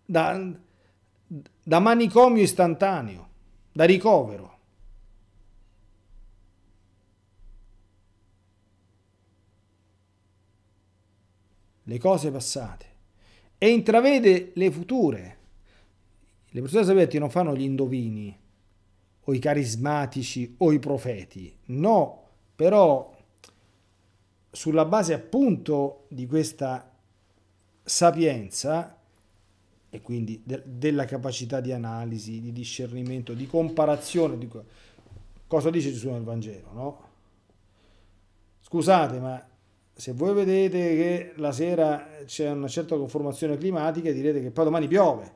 da, da manicomio istantaneo, da ricovero. Le cose passate e intravede le future. Le persone sapienti non fanno gli indovini o i carismatici o i profeti, no, però sulla base appunto di questa sapienza e quindi de della capacità di analisi, di discernimento, di comparazione, di co cosa dice Gesù nel Vangelo, no? Scusate, ma se voi vedete che la sera c'è una certa conformazione climatica, direte che poi domani piove.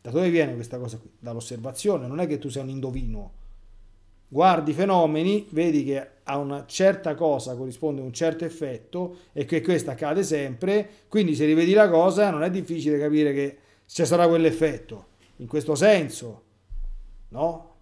Da dove viene questa cosa qui? Dall'osservazione, non è che tu sei un indovino. Guardi i fenomeni, vedi che a una certa cosa corrisponde un certo effetto e che questo accade sempre, quindi se rivedi la cosa non è difficile capire che ci sarà quell'effetto. In questo senso, no?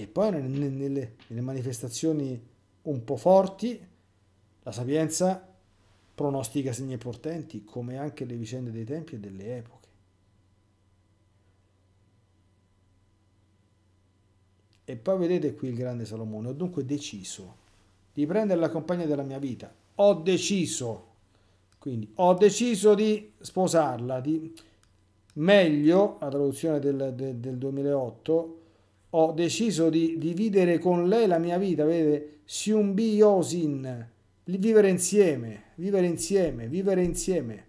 e poi nelle, nelle manifestazioni un po' forti la sapienza pronostica segni portenti come anche le vicende dei tempi e delle epoche. E poi vedete qui il grande Salomone, ho dunque deciso di prendere la compagna della mia vita, ho deciso, quindi ho deciso di sposarla, di meglio, la traduzione del, del, del 2008, ho deciso di dividere con lei la mia vita, vede, siumbiosin, vivere insieme, vivere insieme, vivere insieme.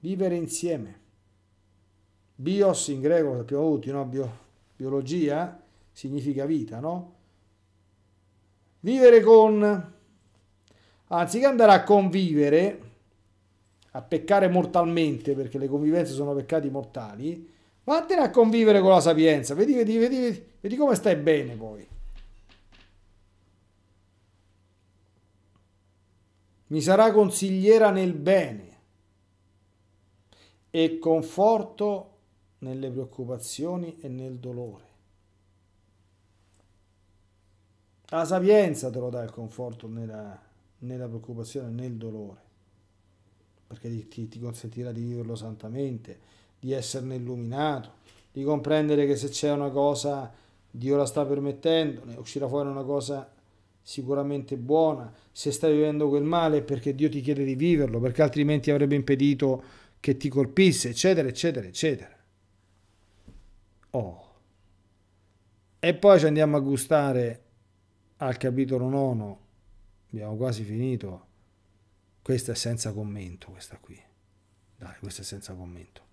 Vivere insieme. Bios in greco sappiamo tutti, no? Bio, biologia significa vita, no? Vivere con... Anziché andare a convivere, a peccare mortalmente, perché le convivenze sono peccati mortali, vattene a convivere con la sapienza, vedi, vedi, vedi, vedi, vedi come stai bene poi. Mi sarà consigliera nel bene e conforto nelle preoccupazioni e nel dolore. La sapienza te lo dà il conforto nella, nella preoccupazione e nel dolore perché ti, ti consentirà di viverlo santamente, di esserne illuminato, di comprendere che se c'è una cosa Dio la sta permettendo, ne uscirà fuori una cosa sicuramente buona, se stai vivendo quel male è perché Dio ti chiede di viverlo, perché altrimenti avrebbe impedito che ti colpisse, eccetera, eccetera, eccetera. Oh. E poi ci andiamo a gustare al capitolo 9, abbiamo quasi finito, questa è senza commento, questa qui. Dai, questa è senza commento.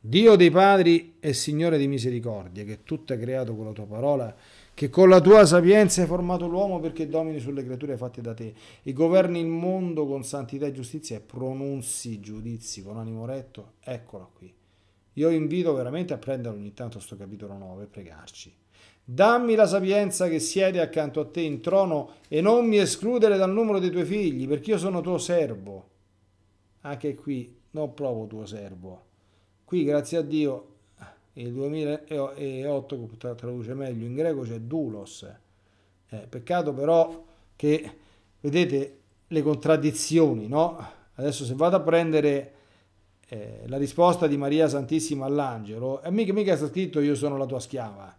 Dio dei padri e Signore di misericordia, che tutto è creato con la tua parola, che con la tua sapienza hai formato l'uomo perché domini sulle creature fatte da te, e governi il mondo con santità e giustizia e pronunzi giudizi con animo retto, eccola qui. Io invito veramente a prendere ogni tanto questo capitolo 9 e pregarci. Dammi la sapienza che siede accanto a te in trono e non mi escludere dal numero dei tuoi figli, perché io sono tuo servo. Anche qui, non proprio tuo servo. Qui, grazie a Dio, il 2008 traduce meglio in greco c'è doulos. Eh, peccato però che, vedete, le contraddizioni, no? Adesso se vado a prendere eh, la risposta di Maria Santissima all'angelo, è eh, mica, mica sta scritto io sono la tua schiava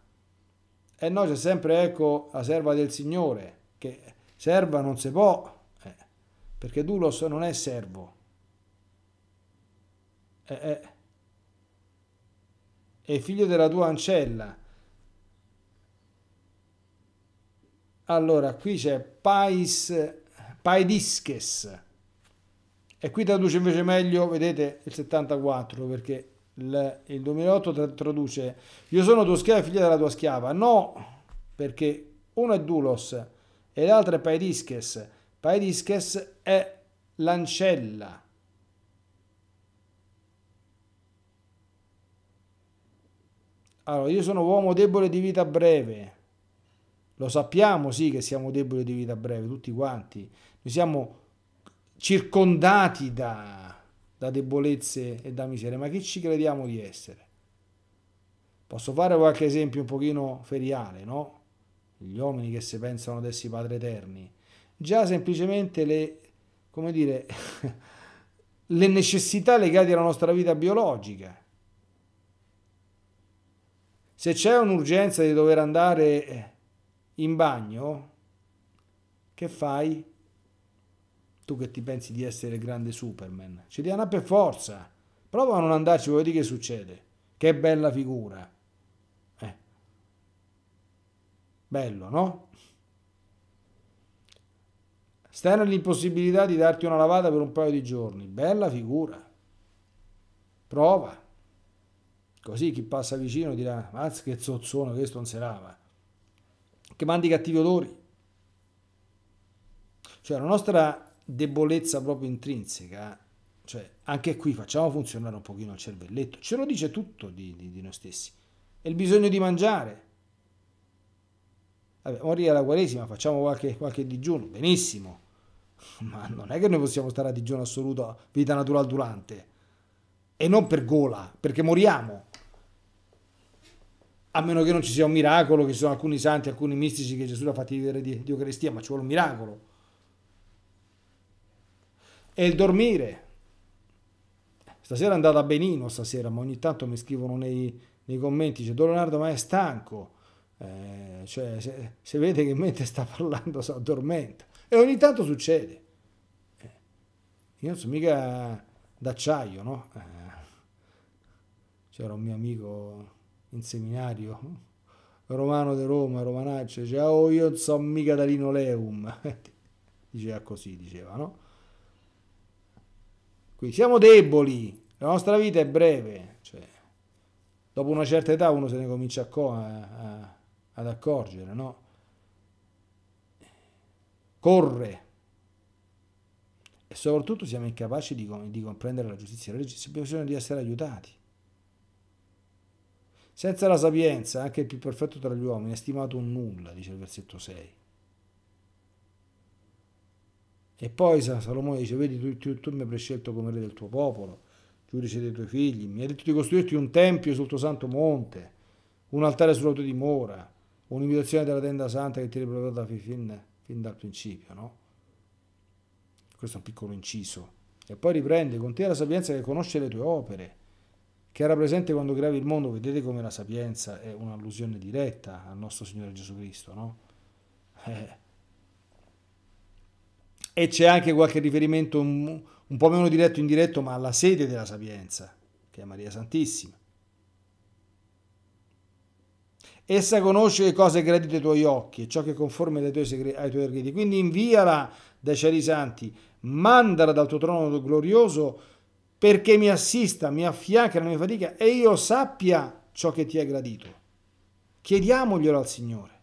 e noi c'è sempre, ecco, la serva del Signore, che serva non si può, eh, perché Dulos non è servo. Eh, eh. è figlio della tua ancella. Allora, qui c'è pais, paidisches. E qui traduce invece meglio, vedete, il 74, perché il 2008 traduce io sono tua schiava e figlia della tua schiava no perché uno è dulos e l'altro è paedisches paedisches è l'ancella allora io sono uomo debole di vita breve lo sappiamo sì che siamo deboli di vita breve tutti quanti noi siamo circondati da da debolezze e da miseria, ma chi ci crediamo di essere? Posso fare qualche esempio un pochino feriale, no? Gli uomini che si pensano ad essi padri eterni. Già semplicemente le, come dire, le necessità legate alla nostra vita biologica. Se c'è un'urgenza di dover andare in bagno, che fai? Tu che ti pensi di essere il grande Superman? Ci devi per forza. Prova a non andarci, vuoi dire che succede? Che bella figura. Eh. Bello, no? Stai nell'impossibilità di darti una lavata per un paio di giorni. Bella figura. Prova. Così chi passa vicino dirà, mazza che zozzone, questo non se lava. Che mandi cattivi odori. Cioè la nostra debolezza proprio intrinseca, cioè anche qui facciamo funzionare un pochino il cervelletto, ce lo dice tutto di, di, di noi stessi, è il bisogno di mangiare. Vabbè, morire alla quaresima, facciamo qualche, qualche digiuno, benissimo, ma non è che noi possiamo stare a digiuno assoluto, vita natural durante, e non per gola, perché moriamo a meno che non ci sia un miracolo, che ci sono alcuni santi, alcuni mistici che Gesù ha fatti vivere di, di Eucaristia, ma ci vuole un miracolo e il dormire. Stasera è andata benino, stasera, ma ogni tanto mi scrivono nei, nei commenti, dice Leonardo ma è stanco, eh, cioè se, se, vede che mentre sta parlando si addormenta. E ogni tanto succede. Eh, io non sono mica d'acciaio, no? Eh, c'era un mio amico in seminario, romano di Roma, romanaccio, diceva, oh io non sono mica da linoleum. diceva ah, così, diceva, no? Quindi siamo deboli, la nostra vita è breve. Cioè, dopo una certa età uno se ne comincia a, a, ad accorgere, no? Corre. E soprattutto siamo incapaci di, di comprendere la giustizia della legge, abbiamo bisogno di essere aiutati. Senza la sapienza, anche il più perfetto tra gli uomini è stimato un nulla, dice il versetto 6. E poi Salomone dice, vedi tu, tu, tu mi hai prescelto come re del tuo popolo, giudice dei tuoi figli, mi hai detto di costruirti un tempio sul tuo santo monte, un altare sulla tua dimora, un'imitazione della tenda santa che ti hai fin, fin dal principio, no? Questo è un piccolo inciso. E poi riprende, con te la sapienza che conosce le tue opere, che era presente quando creavi il mondo, vedete come la sapienza è un'allusione diretta al nostro Signore Gesù Cristo, no? Eh e c'è anche qualche riferimento un, un po' meno diretto in indiretto, ma alla sede della Sapienza, che è Maria Santissima. Essa conosce le cose gradite ai tuoi occhi e ciò che è conforme ai tuoi, segre- ai tuoi regreti. Quindi inviala dai cieli santi, mandala dal tuo trono glorioso perché mi assista, mi affianca nella mia fatica e io sappia ciò che ti è gradito. Chiediamoglielo al Signore.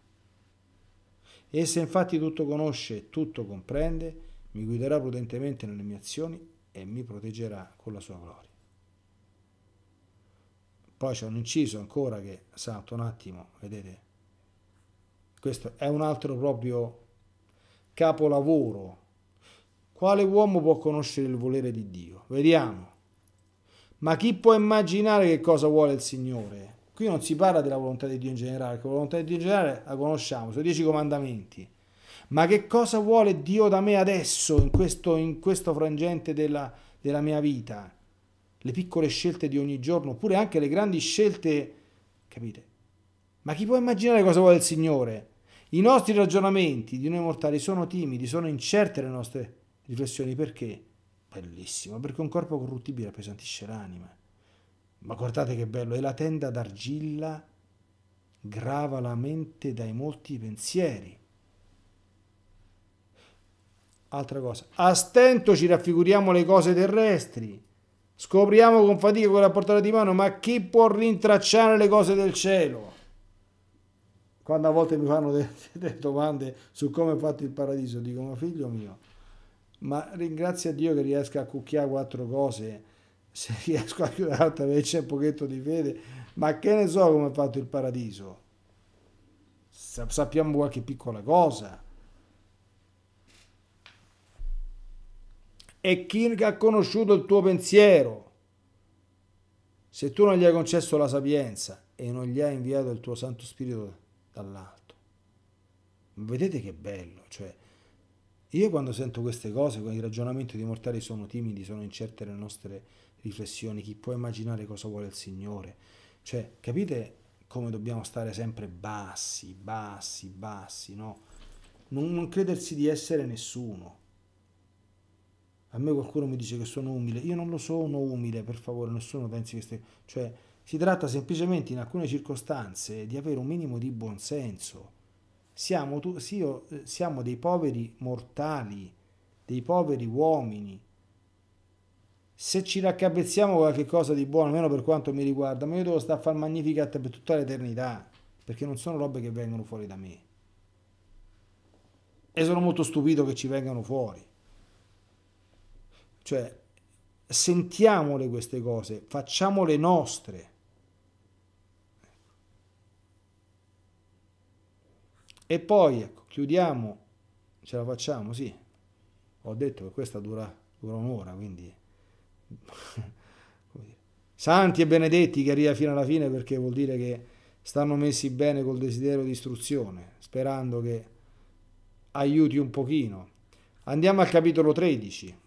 E se infatti tutto conosce, e tutto comprende, mi guiderà prudentemente nelle mie azioni e mi proteggerà con la sua gloria. Poi c'è un inciso ancora che salto un attimo, vedete? Questo è un altro proprio capolavoro. Quale uomo può conoscere il volere di Dio? Vediamo. Ma chi può immaginare che cosa vuole il Signore? Qui non si parla della volontà di Dio in generale, la volontà di Dio in generale la conosciamo, sono i dieci comandamenti. Ma che cosa vuole Dio da me adesso, in questo, in questo frangente della, della mia vita? Le piccole scelte di ogni giorno, oppure anche le grandi scelte, capite? Ma chi può immaginare cosa vuole il Signore? I nostri ragionamenti di noi mortali sono timidi, sono incerte le nostre riflessioni. Perché? Bellissimo, perché un corpo corruttibile appesantisce l'anima. Ma guardate che bello, e la tenda d'argilla grava la mente dai molti pensieri. Altra cosa, a stento ci raffiguriamo le cose terrestri, scopriamo con fatica quella portata di mano, ma chi può rintracciare le cose del cielo? Quando a volte mi fanno delle, delle domande su come è fatto il paradiso, dico ma figlio mio, ma ringrazia Dio che riesca a cucchiare quattro cose se riesco a chiudere l'altra invece un pochetto di fede, ma che ne so come ha fatto il paradiso? Sappiamo qualche piccola cosa. E chi ha conosciuto il tuo pensiero? Se tu non gli hai concesso la sapienza e non gli hai inviato il tuo Santo Spirito dall'alto. Vedete che bello, cioè... Io quando sento queste cose, con i ragionamenti di mortali sono timidi, sono incerte le nostre riflessioni, chi può immaginare cosa vuole il Signore. Cioè, capite come dobbiamo stare sempre bassi, bassi, bassi, no? Non, non credersi di essere nessuno. A me qualcuno mi dice che sono umile, io non lo sono umile, per favore, nessuno pensi che... Stai... Cioè, si tratta semplicemente in alcune circostanze di avere un minimo di buonsenso. Siamo, tu, eh, siamo dei poveri mortali, dei poveri uomini, se ci raccapezziamo qualche cosa di buono, almeno per quanto mi riguarda, ma io devo stare a fare Magnificat per tutta l'eternità, perché non sono robe che vengono fuori da me. E sono molto stupito che ci vengano fuori. Cioè, sentiamole queste cose, facciamole nostre. E poi, ecco, chiudiamo, ce la facciamo, sì. Ho detto che questa dura, dura un'ora, quindi santi e benedetti che arriva fino alla fine perché vuol dire che stanno messi bene col desiderio di istruzione, sperando che aiuti un pochino. Andiamo al capitolo 13,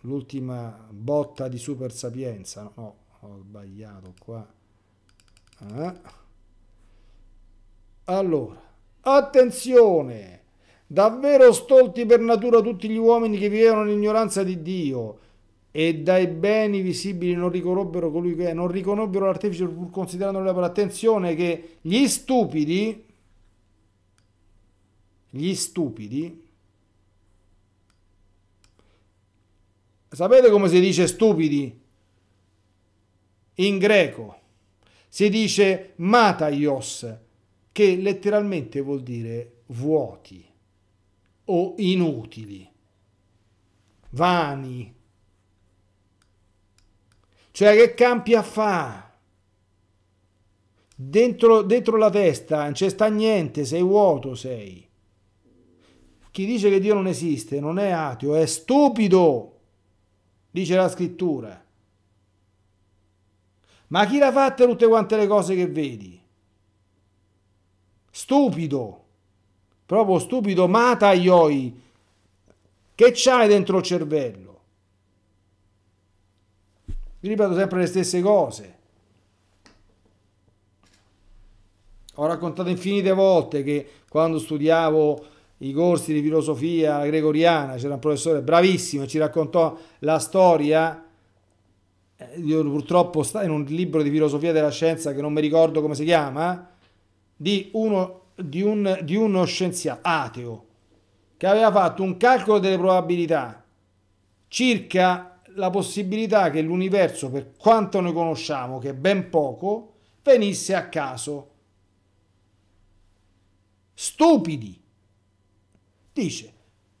l'ultima botta di super sapienza. No, ho sbagliato qua. Ah. Allora, attenzione! Davvero stolti per natura tutti gli uomini che vivevano in ignoranza di Dio e dai beni visibili non riconobbero colui che è, non riconobbero l'artefice pur considerando la Attenzione che gli stupidi, gli stupidi, sapete come si dice stupidi in greco? Si dice mataios, che letteralmente vuol dire vuoti o inutili, vani, cioè che campi a fa? Dentro, dentro la testa non c'è sta niente, sei vuoto, sei. Chi dice che Dio non esiste non è ateo, è stupido, dice la scrittura. Ma chi l'ha fatta tutte quante le cose che vedi? Stupido, proprio stupido, mata ioi. Che c'hai dentro il cervello? Vi ripeto sempre le stesse cose. Ho raccontato infinite volte che quando studiavo i corsi di filosofia gregoriana c'era un professore bravissimo ci raccontò la storia eh, io purtroppo sta in un libro di filosofia della scienza che non mi ricordo come si chiama di uno, di un, di uno scienziato ateo che aveva fatto un calcolo delle probabilità circa la possibilità che l'universo, per quanto noi conosciamo, che è ben poco, venisse a caso. Stupidi! Dice,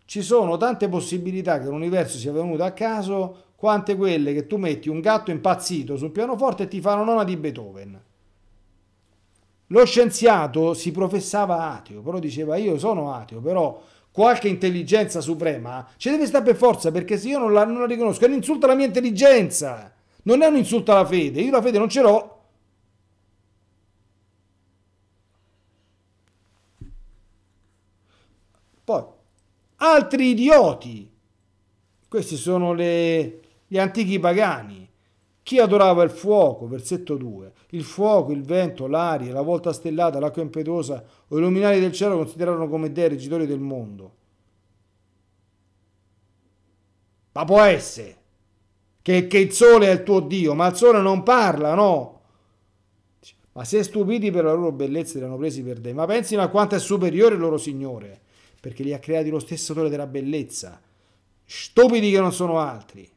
ci sono tante possibilità che l'universo sia venuto a caso quante quelle che tu metti un gatto impazzito sul pianoforte e ti fa una nona di Beethoven. Lo scienziato si professava ateo, però diceva io sono ateo, però qualche intelligenza suprema, ci deve stare per forza, perché se io non la, non la riconosco è un insulto alla mia intelligenza, non è un insulto alla fede, io la fede non ce l'ho. Poi, altri idioti, questi sono le, gli antichi pagani, chi adorava il fuoco, versetto 2, il fuoco, il vento, l'aria, la volta stellata, l'acqua impetuosa o i luminari del cielo considerarono come dei regitori del mondo. Ma può essere che, che il sole è il tuo Dio, ma il sole non parla, no? ma se stupiti per la loro bellezza li hanno presi per dei, ma pensino a quanto è superiore il loro Signore, perché li ha creati lo stesso autore della bellezza, stupidi che non sono altri.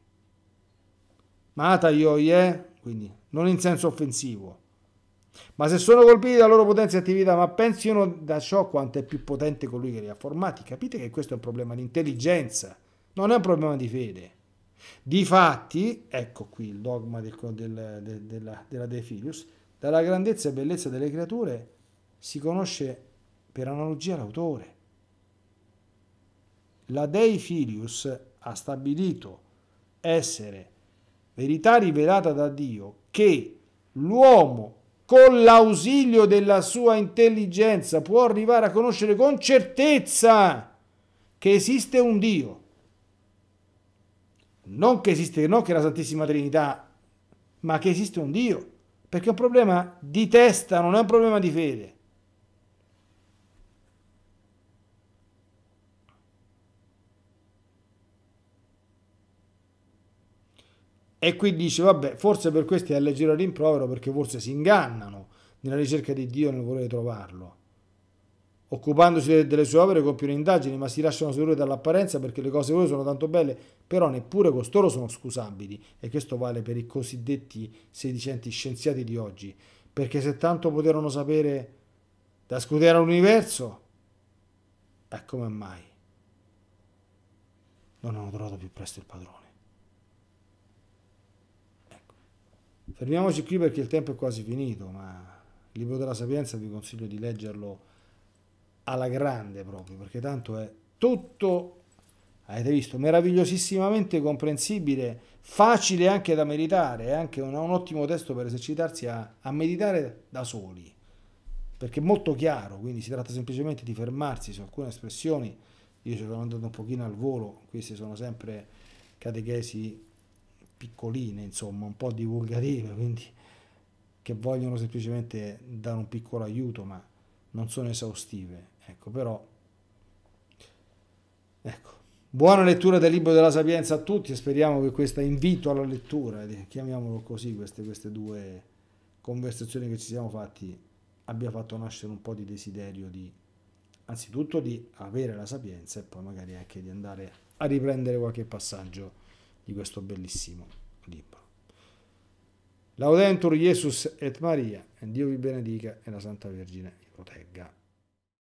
Mata io ye, quindi non in senso offensivo. Ma se sono colpiti dalla loro potenza e attività, ma pensino da ciò quanto è più potente colui che li ha formati, capite che questo è un problema di intelligenza, non è un problema di fede. Difatti, ecco qui il dogma del, del, del, della, della De Filius, dalla grandezza e bellezza delle creature si conosce per analogia l'autore. La Dei Filius ha stabilito essere verità rivelata da Dio, che l'uomo con l'ausilio della sua intelligenza può arrivare a conoscere con certezza che esiste un Dio. Non che esiste, non che la Santissima Trinità, ma che esiste un Dio, perché è un problema di testa, non è un problema di fede. E qui dice, vabbè, forse per questi è leggero rimprovero perché forse si ingannano nella ricerca di Dio nel volere trovarlo. Occupandosi delle sue opere compiono indagini, ma si lasciano sedurre dall'apparenza perché le cose loro sono tanto belle, però neppure costoro sono scusabili. E questo vale per i cosiddetti sedicenti scienziati di oggi, perché se tanto poterono sapere da scudere all'universo, e come mai? Non hanno trovato più presto il padrone. Fermiamoci qui perché il tempo è quasi finito, ma il libro della sapienza vi consiglio di leggerlo alla grande proprio, perché tanto è tutto, avete visto, meravigliosissimamente comprensibile, facile anche da meditare, è anche un, un ottimo testo per esercitarsi a, a meditare da soli, perché è molto chiaro, quindi si tratta semplicemente di fermarsi su alcune espressioni, io ci sono andato un pochino al volo, queste sono sempre catechesi piccoline, insomma, un po' divulgative, quindi che vogliono semplicemente dare un piccolo aiuto, ma non sono esaustive. Ecco, però ecco. Buona lettura del libro della Sapienza a tutti e speriamo che questo invito alla lettura, eh, chiamiamolo così, queste, queste due conversazioni che ci siamo fatti abbia fatto nascere un po' di desiderio di anzitutto di avere la sapienza e poi magari anche di andare a riprendere qualche passaggio di questo bellissimo libro. Laudentur Jesus et Maria, e Dio vi benedica e la Santa Vergine vi protegga.